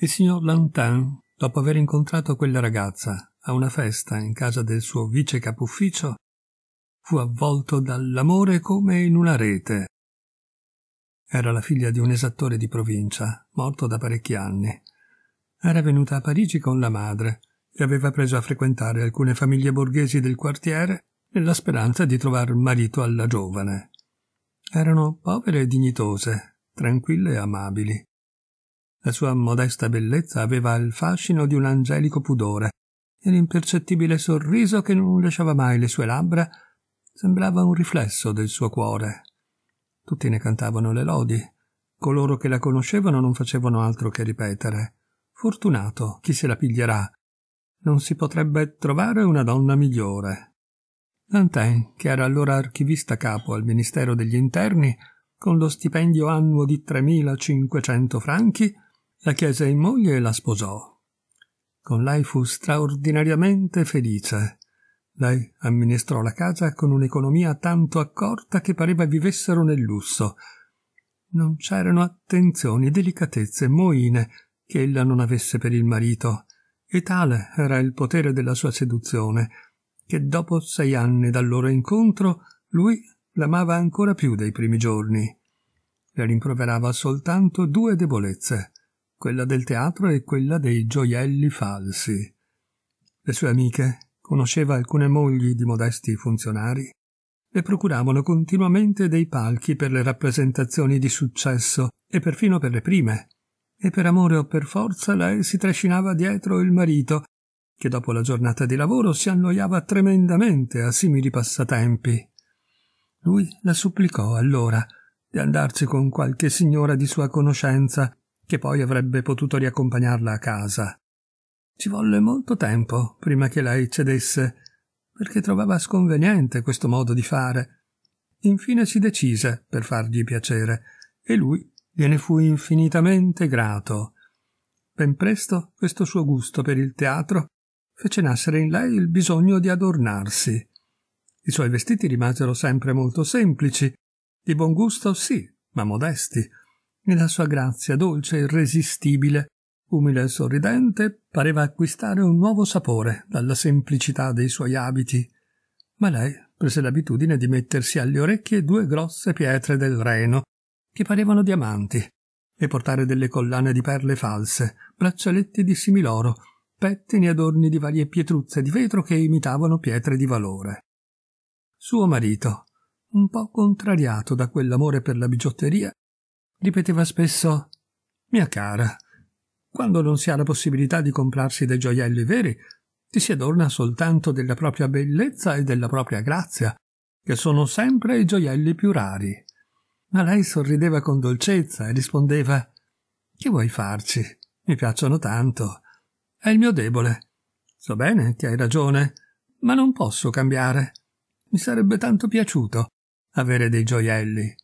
Il signor Lantin, dopo aver incontrato quella ragazza a una festa in casa del suo vice capufficio, fu avvolto dall'amore come in una rete. Era la figlia di un esattore di provincia, morto da parecchi anni. Era venuta a Parigi con la madre e aveva preso a frequentare alcune famiglie borghesi del quartiere nella speranza di trovare marito alla giovane. Erano povere e dignitose, tranquille e amabili. La sua modesta bellezza aveva il fascino di un angelico pudore, e l'impercettibile sorriso che non lasciava mai le sue labbra sembrava un riflesso del suo cuore. Tutti ne cantavano le lodi. Coloro che la conoscevano non facevano altro che ripetere. Fortunato, chi se la piglierà? Non si potrebbe trovare una donna migliore. Dantin, che era allora archivista capo al Ministero degli Interni, con lo stipendio annuo di 3.500 franchi, la chiese in moglie e la sposò. Con lei fu straordinariamente felice. Lei amministrò la casa con un'economia tanto accorta che pareva vivessero nel lusso. Non c'erano attenzioni, delicatezze, moine che ella non avesse per il marito, e tale era il potere della sua seduzione, che dopo sei anni dal loro incontro lui l'amava ancora più dei primi giorni. Le rimproverava soltanto due debolezze quella del teatro e quella dei gioielli falsi. Le sue amiche conosceva alcune mogli di modesti funzionari le procuravano continuamente dei palchi per le rappresentazioni di successo e perfino per le prime. E per amore o per forza lei si trascinava dietro il marito, che dopo la giornata di lavoro si annoiava tremendamente a simili passatempi. Lui la supplicò allora di andarci con qualche signora di sua conoscenza che poi avrebbe potuto riaccompagnarla a casa. Ci volle molto tempo prima che lei cedesse, perché trovava sconveniente questo modo di fare. Infine si decise per fargli piacere, e lui gliene fu infinitamente grato. Ben presto questo suo gusto per il teatro fece nascere in lei il bisogno di adornarsi. I suoi vestiti rimasero sempre molto semplici, di buon gusto sì, ma modesti, e la sua grazia dolce e irresistibile, umile e sorridente, pareva acquistare un nuovo sapore dalla semplicità dei suoi abiti. Ma lei prese l'abitudine di mettersi alle orecchie due grosse pietre del Reno, che parevano diamanti, e portare delle collane di perle false, braccialetti di similoro, pettini e adorni di varie pietruzze di vetro che imitavano pietre di valore. Suo marito, un po' contrariato da quell'amore per la bigiotteria Ripeteva spesso Mia cara, quando non si ha la possibilità di comprarsi dei gioielli veri, ti si adorna soltanto della propria bellezza e della propria grazia, che sono sempre i gioielli più rari. Ma lei sorrideva con dolcezza e rispondeva Che vuoi farci? Mi piacciono tanto. È il mio debole. So bene che hai ragione, ma non posso cambiare. Mi sarebbe tanto piaciuto avere dei gioielli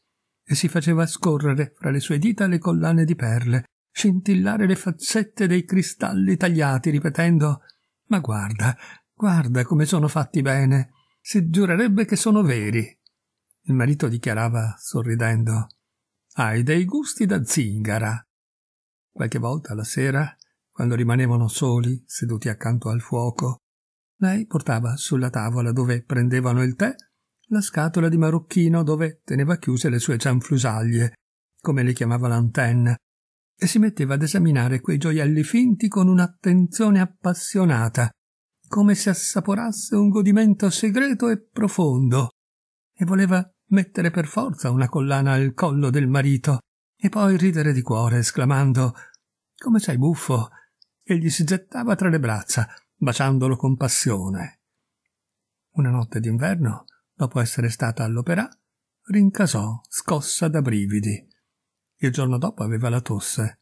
e si faceva scorrere fra le sue dita le collane di perle, scintillare le fazzette dei cristalli tagliati, ripetendo Ma guarda, guarda come sono fatti bene. Si giurerebbe che sono veri. Il marito dichiarava, sorridendo Hai dei gusti da zingara. Qualche volta la sera, quando rimanevano soli, seduti accanto al fuoco, lei portava sulla tavola dove prendevano il tè la scatola di marocchino dove teneva chiuse le sue cianflusaglie, come le chiamava l'antenna, e si metteva ad esaminare quei gioielli finti con un'attenzione appassionata, come se assaporasse un godimento segreto e profondo, e voleva mettere per forza una collana al collo del marito, e poi ridere di cuore, esclamando Come sei buffo! e gli si gettava tra le braccia, baciandolo con passione. Una notte d'inverno dopo essere stata all'operà, rincasò, scossa da brividi. Il giorno dopo aveva la tosse.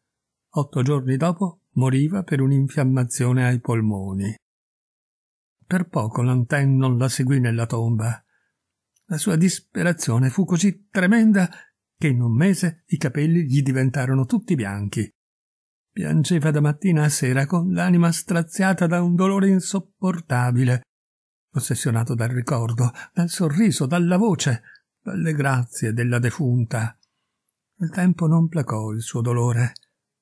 Otto giorni dopo moriva per un'infiammazione ai polmoni. Per poco Lantin non la seguì nella tomba. La sua disperazione fu così tremenda che in un mese i capelli gli diventarono tutti bianchi. Piangeva da mattina a sera con l'anima straziata da un dolore insopportabile ossessionato dal ricordo, dal sorriso, dalla voce, dalle grazie della defunta. Il tempo non placò il suo dolore.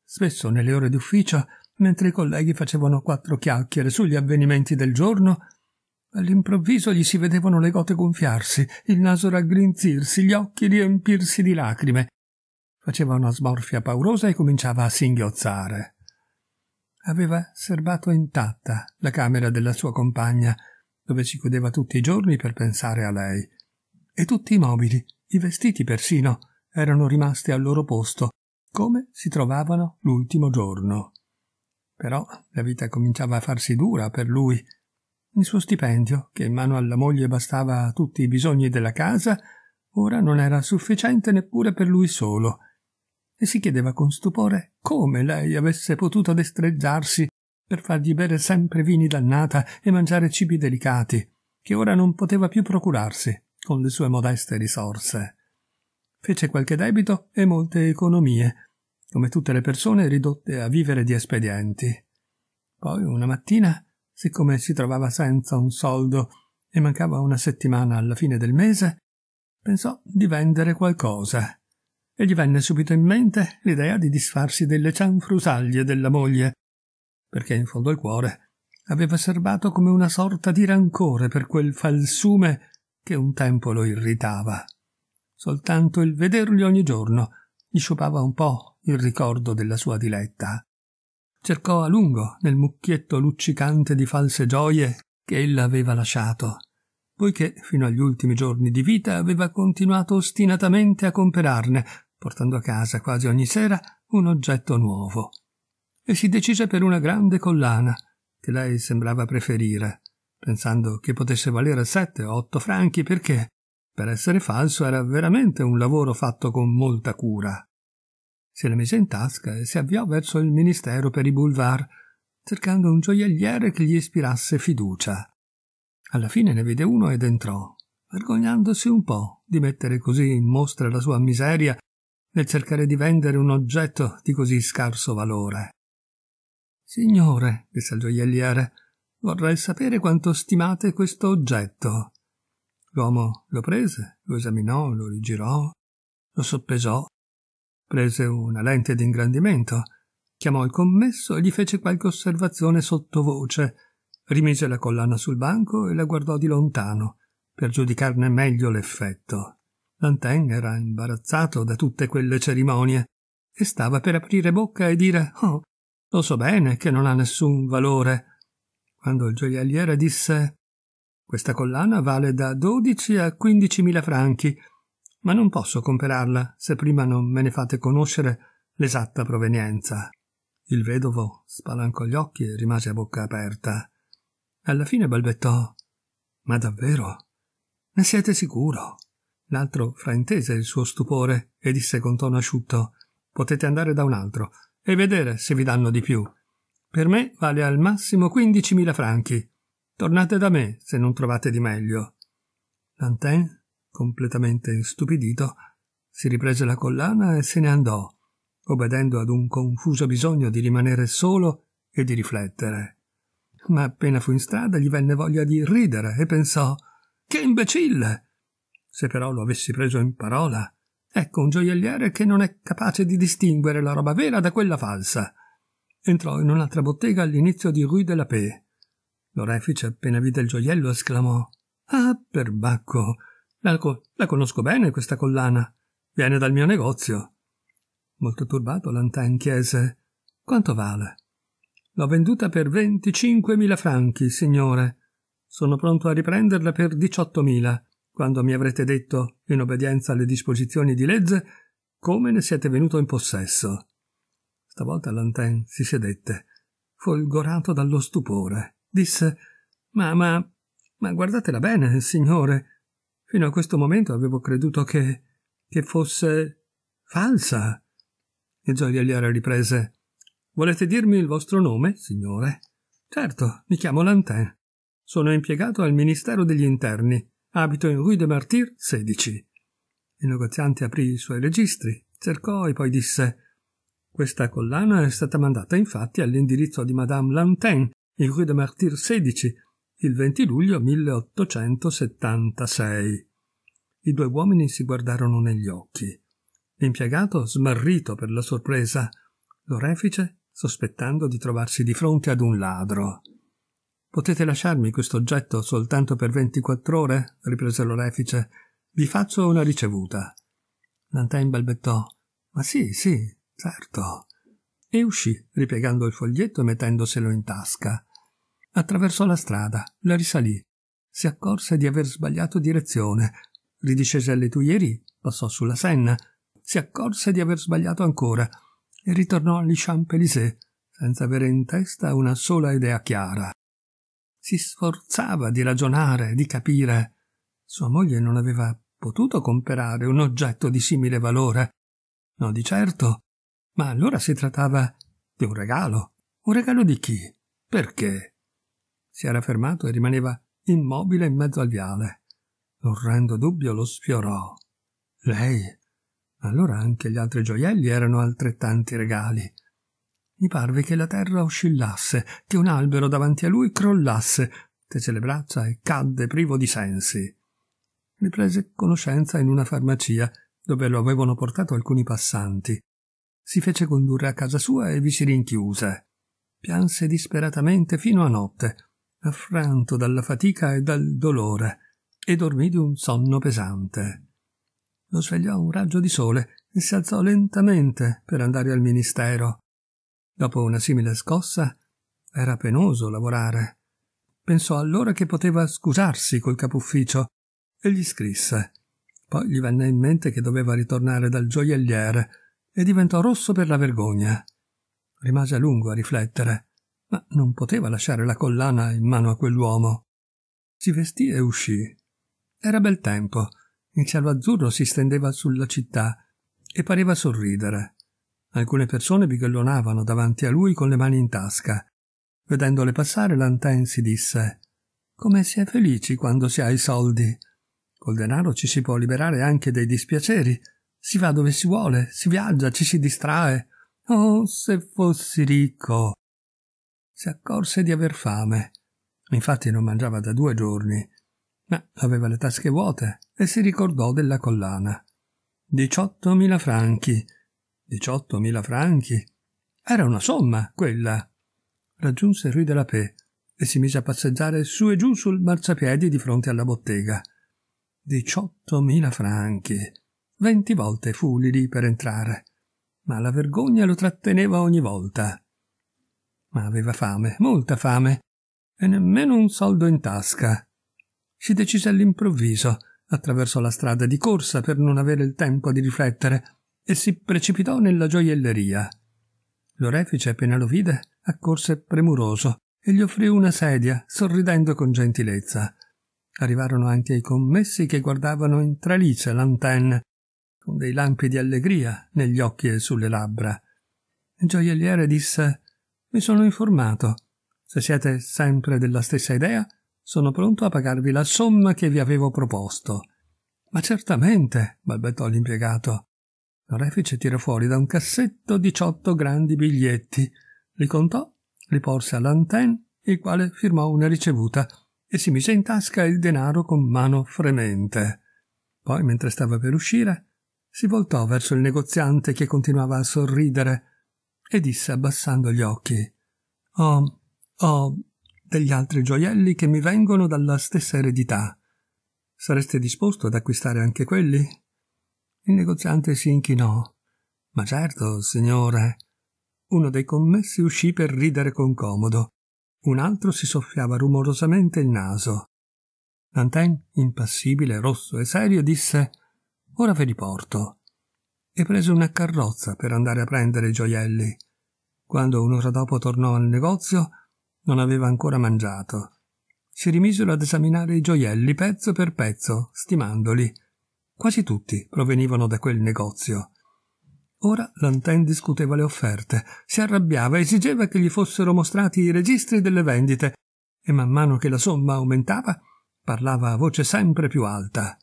Spesso nelle ore d'ufficio, mentre i colleghi facevano quattro chiacchiere sugli avvenimenti del giorno, all'improvviso gli si vedevano le gote gonfiarsi, il naso raggrinzirsi, gli occhi riempirsi di lacrime. Faceva una smorfia paurosa e cominciava a singhiozzare. Aveva serbato intatta la camera della sua compagna, dove si chiudeva tutti i giorni per pensare a lei. E tutti i mobili, i vestiti persino, erano rimasti al loro posto, come si trovavano l'ultimo giorno. Però la vita cominciava a farsi dura per lui. Il suo stipendio, che in mano alla moglie bastava a tutti i bisogni della casa, ora non era sufficiente neppure per lui solo, e si chiedeva con stupore come lei avesse potuto destreggiarsi per fargli bere sempre vini d'annata e mangiare cibi delicati, che ora non poteva più procurarsi con le sue modeste risorse. Fece qualche debito e molte economie, come tutte le persone ridotte a vivere di espedienti. Poi una mattina, siccome si trovava senza un soldo e mancava una settimana alla fine del mese, pensò di vendere qualcosa e gli venne subito in mente l'idea di disfarsi delle cianfrusaglie della moglie perché in fondo al cuore aveva serbato come una sorta di rancore per quel falsume che un tempo lo irritava. Soltanto il vederli ogni giorno gli sciupava un po' il ricordo della sua diletta. Cercò a lungo nel mucchietto luccicante di false gioie che ella aveva lasciato, poiché fino agli ultimi giorni di vita aveva continuato ostinatamente a comperarne, portando a casa quasi ogni sera un oggetto nuovo e si decise per una grande collana, che lei sembrava preferire, pensando che potesse valere sette o otto franchi perché, per essere falso, era veramente un lavoro fatto con molta cura. Se la mise in tasca e si avviò verso il ministero per i boulevard, cercando un gioielliere che gli ispirasse fiducia. Alla fine ne vide uno ed entrò, vergognandosi un po' di mettere così in mostra la sua miseria nel cercare di vendere un oggetto di così scarso valore. Signore, disse il gioielliere, vorrei sapere quanto stimate questo oggetto. L'uomo lo prese, lo esaminò, lo rigirò, lo soppesò, prese una lente d'ingrandimento, chiamò il commesso e gli fece qualche osservazione sottovoce, rimise la collana sul banco e la guardò di lontano, per giudicarne meglio l'effetto. Lantin era imbarazzato da tutte quelle cerimonie e stava per aprire bocca e dire Oh, lo so bene che non ha nessun valore. Quando il gioielliere disse Questa collana vale da 12 a 15 mila franchi, ma non posso comperarla se prima non me ne fate conoscere l'esatta provenienza. Il vedovo spalancò gli occhi e rimase a bocca aperta. Alla fine balbettò Ma davvero? Ne siete sicuro? L'altro fraintese il suo stupore e disse con tono asciutto Potete andare da un altro e vedere se vi danno di più. Per me vale al massimo 15.000 franchi. Tornate da me se non trovate di meglio. Lantin, completamente stupidito, si riprese la collana e se ne andò, obbedendo ad un confuso bisogno di rimanere solo e di riflettere. Ma appena fu in strada gli venne voglia di ridere e pensò Che imbecille! Se però lo avessi preso in parola, Ecco un gioielliere che non è capace di distinguere la roba vera da quella falsa. Entrò in un'altra bottega all'inizio di Rue de la Paix. L'orefice appena vide il gioiello esclamò Ah, perbacco! La, co- la conosco bene questa collana. Viene dal mio negozio. Molto turbato, Lantin chiese Quanto vale? L'ho venduta per 25.000 franchi, signore. Sono pronto a riprenderla per 18.000 quando mi avrete detto, in obbedienza alle disposizioni di legge, come ne siete venuto in possesso. Stavolta Lantin si sedette, folgorato dallo stupore. Disse Ma, ma, ma guardatela bene, signore. Fino a questo momento avevo creduto che. che fosse. falsa. Il gioielliere riprese Volete dirmi il vostro nome, signore? Certo, mi chiamo Lantin. Sono impiegato al Ministero degli Interni Abito in Rue de Martyr 16. Il negoziante aprì i suoi registri, cercò e poi disse Questa collana è stata mandata infatti all'indirizzo di Madame Lantin, in Rue de Martyr 16, il 20 luglio 1876. I due uomini si guardarono negli occhi. L'impiegato smarrito per la sorpresa, l'orefice sospettando di trovarsi di fronte ad un ladro. Potete lasciarmi questo oggetto soltanto per 24 ore? riprese l'orefice. Vi faccio una ricevuta. Lantain balbettò. Ma sì, sì, certo. E uscì, ripiegando il foglietto e mettendoselo in tasca. Attraversò la strada, la risalì. Si accorse di aver sbagliato direzione. Ridiscese alle Tuileries, passò sulla Senna. Si accorse di aver sbagliato ancora e ritornò agli Champs-Élysées, senza avere in testa una sola idea chiara si sforzava di ragionare, di capire. Sua moglie non aveva potuto comperare un oggetto di simile valore. No, di certo. Ma allora si trattava di un regalo. Un regalo di chi? Perché? Si era fermato e rimaneva immobile in mezzo al viale. L'orrendo dubbio lo sfiorò. Lei? Allora anche gli altri gioielli erano altrettanti regali. Gli parve che la terra oscillasse, che un albero davanti a lui crollasse, tese le braccia e cadde privo di sensi. Ne prese conoscenza in una farmacia, dove lo avevano portato alcuni passanti. Si fece condurre a casa sua e vi si rinchiuse. Pianse disperatamente fino a notte, affranto dalla fatica e dal dolore, e dormì di un sonno pesante. Lo svegliò un raggio di sole e si alzò lentamente per andare al ministero. Dopo una simile scossa era penoso lavorare. Pensò allora che poteva scusarsi col capufficio e gli scrisse. Poi gli venne in mente che doveva ritornare dal gioielliere e diventò rosso per la vergogna. Rimase a lungo a riflettere, ma non poteva lasciare la collana in mano a quell'uomo. Si vestì e uscì. Era bel tempo, il cielo azzurro si stendeva sulla città e pareva sorridere. Alcune persone bighellonavano davanti a lui con le mani in tasca. Vedendole passare, Lantain si disse Come si è felici quando si ha i soldi. Col denaro ci si può liberare anche dei dispiaceri. Si va dove si vuole, si viaggia, ci si distrae. Oh, se fossi ricco! Si accorse di aver fame. Infatti non mangiava da due giorni, ma aveva le tasche vuote e si ricordò della collana. Diciottomila franchi. 18.000 franchi. Era una somma, quella. Raggiunse Rue de la Paix e si mise a passeggiare su e giù sul marciapiedi di fronte alla bottega. 18.000 franchi. Venti volte fu lì lì per entrare, ma la vergogna lo tratteneva ogni volta. Ma aveva fame, molta fame, e nemmeno un soldo in tasca. Si decise all'improvviso, attraverso la strada di corsa per non avere il tempo di riflettere e si precipitò nella gioielleria. L'orefice, appena lo vide, accorse premuroso e gli offrì una sedia, sorridendo con gentilezza. Arrivarono anche i commessi che guardavano in tralice l'antenne, con dei lampi di allegria negli occhi e sulle labbra. Il gioielliere disse Mi sono informato. Se siete sempre della stessa idea, sono pronto a pagarvi la somma che vi avevo proposto. Ma certamente, balbettò l'impiegato. Refice tirò fuori da un cassetto 18 grandi biglietti, li contò, li porse all'antenna, il quale firmò una ricevuta e si mise in tasca il denaro con mano fremente. Poi, mentre stava per uscire, si voltò verso il negoziante che continuava a sorridere e disse abbassando gli occhi: Ho, ho degli altri gioielli che mi vengono dalla stessa eredità. Sareste disposto ad acquistare anche quelli? Il negoziante si inchinò. Ma certo, signore. Uno dei commessi uscì per ridere con comodo. Un altro si soffiava rumorosamente il naso. Dantin, impassibile, rosso e serio, disse Ora ve li porto. E prese una carrozza per andare a prendere i gioielli. Quando un'ora dopo tornò al negozio, non aveva ancora mangiato. Si rimisero ad esaminare i gioielli pezzo per pezzo, stimandoli Quasi tutti provenivano da quel negozio. Ora Lantin discuteva le offerte, si arrabbiava, esigeva che gli fossero mostrati i registri delle vendite e man mano che la somma aumentava parlava a voce sempre più alta.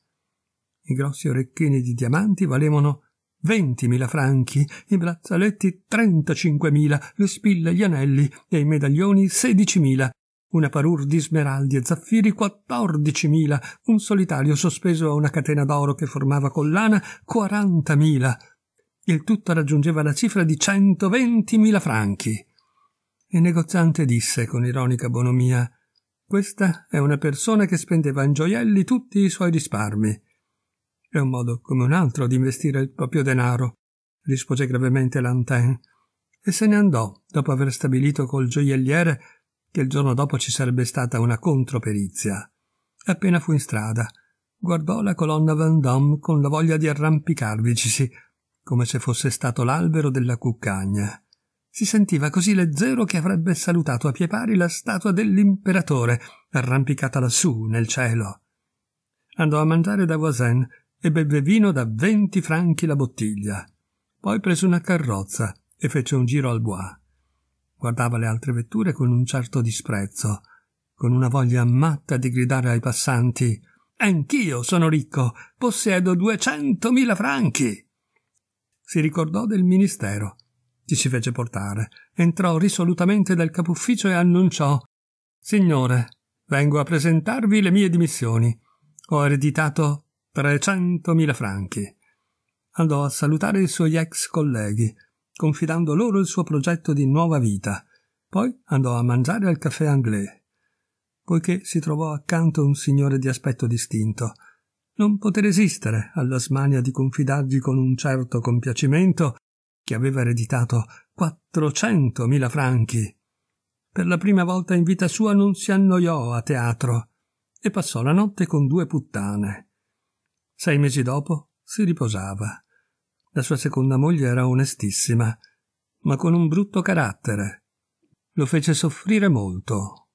I grossi orecchini di diamanti valevano 20.000 franchi, i braccialetti 35.000, le spille gli anelli e i medaglioni 16.000 una parur di smeraldi e zaffiri quattordicimila, un solitario sospeso a una catena d'oro che formava collana quarantamila. Il tutto raggiungeva la cifra di centoventimila franchi. Il negoziante disse con ironica bonomia questa è una persona che spendeva in gioielli tutti i suoi risparmi. È un modo come un altro di investire il proprio denaro, rispose gravemente Lantin, e se ne andò, dopo aver stabilito col gioielliere che il giorno dopo ci sarebbe stata una controperizia. Appena fu in strada, guardò la colonna Vendôme con la voglia di arrampicarvicisi, come se fosse stato l'albero della cuccagna. Si sentiva così leggero che avrebbe salutato a pie pari la statua dell'imperatore, arrampicata lassù nel cielo. Andò a mangiare da Voisin e bevve vino da venti franchi la bottiglia. Poi prese una carrozza e fece un giro al bois guardava le altre vetture con un certo disprezzo, con una voglia matta di gridare ai passanti Anch'io sono ricco, possiedo duecentomila franchi. Si ricordò del ministero, ci si fece portare, entrò risolutamente dal capufficio e annunciò Signore, vengo a presentarvi le mie dimissioni. Ho ereditato trecentomila franchi. Andò a salutare i suoi ex colleghi, confidando loro il suo progetto di nuova vita. Poi andò a mangiare al caffè anglais, poiché si trovò accanto un signore di aspetto distinto. Non poté resistere alla smania di confidargli con un certo compiacimento che aveva ereditato 400.000 franchi. Per la prima volta in vita sua non si annoiò a teatro e passò la notte con due puttane. Sei mesi dopo si riposava. La sua seconda moglie era onestissima, ma con un brutto carattere. Lo fece soffrire molto.